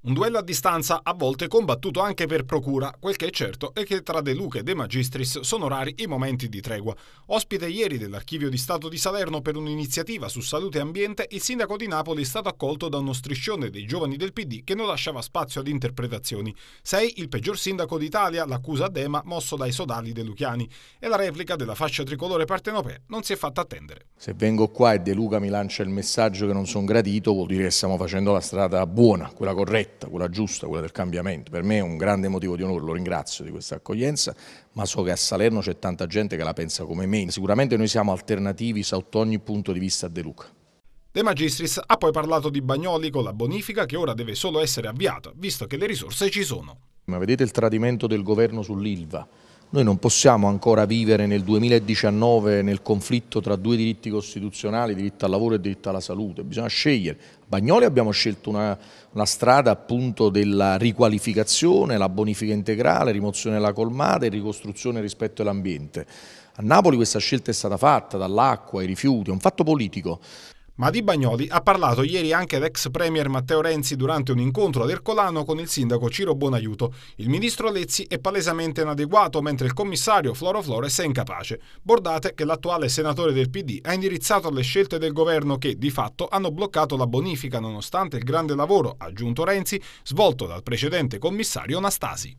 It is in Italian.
Un duello a distanza a volte combattuto anche per procura, quel che è certo è che tra De Luca e De Magistris sono rari i momenti di tregua. Ospite ieri dell'Archivio di Stato di Salerno per un'iniziativa su salute e ambiente, il sindaco di Napoli è stato accolto da uno striscione dei giovani del PD che non lasciava spazio ad interpretazioni. Sei il peggior sindaco d'Italia, l'accusa a Dema mosso dai sodali De Luciani. E la replica della fascia tricolore partenopea non si è fatta attendere. Se vengo qua e De Luca mi lancia il messaggio che non sono gradito, vuol dire che stiamo facendo la strada buona, quella corretta corretta, quella giusta, quella del cambiamento. Per me è un grande motivo di onore, lo ringrazio di questa accoglienza, ma so che a Salerno c'è tanta gente che la pensa come me. Sicuramente noi siamo alternativi sotto ogni punto di vista a De Luca. De Magistris ha poi parlato di Bagnoli con la bonifica che ora deve solo essere avviata, visto che le risorse ci sono. Ma vedete il tradimento del governo sull'Ilva noi non possiamo ancora vivere nel 2019 nel conflitto tra due diritti costituzionali, diritto al lavoro e diritto alla salute, bisogna scegliere. A Bagnoli abbiamo scelto una, una strada appunto della riqualificazione, la bonifica integrale, rimozione della colmata e ricostruzione rispetto all'ambiente. A Napoli questa scelta è stata fatta dall'acqua, ai rifiuti, è un fatto politico. Ma Di Bagnoli ha parlato ieri anche l'ex premier Matteo Renzi durante un incontro ad Ercolano con il sindaco Ciro Bonaiuto. Il ministro Lezzi è palesemente inadeguato, mentre il commissario Floro Flores è incapace. Bordate che l'attuale senatore del PD ha indirizzato alle scelte del governo che, di fatto, hanno bloccato la bonifica nonostante il grande lavoro, aggiunto Renzi, svolto dal precedente commissario Anastasi.